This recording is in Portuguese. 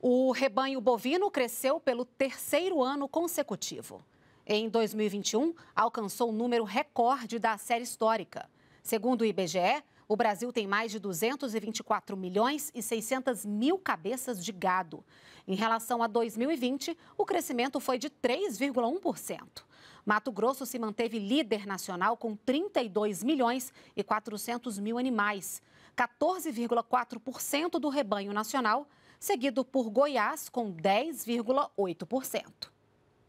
O rebanho bovino cresceu pelo terceiro ano consecutivo. Em 2021, alcançou o um número recorde da série histórica. Segundo o IBGE, o Brasil tem mais de 224 milhões e 600 mil cabeças de gado. Em relação a 2020, o crescimento foi de 3,1%. Mato Grosso se manteve líder nacional com 32 milhões e 400 mil animais, 14,4% do rebanho nacional seguido por Goiás, com 10,8%.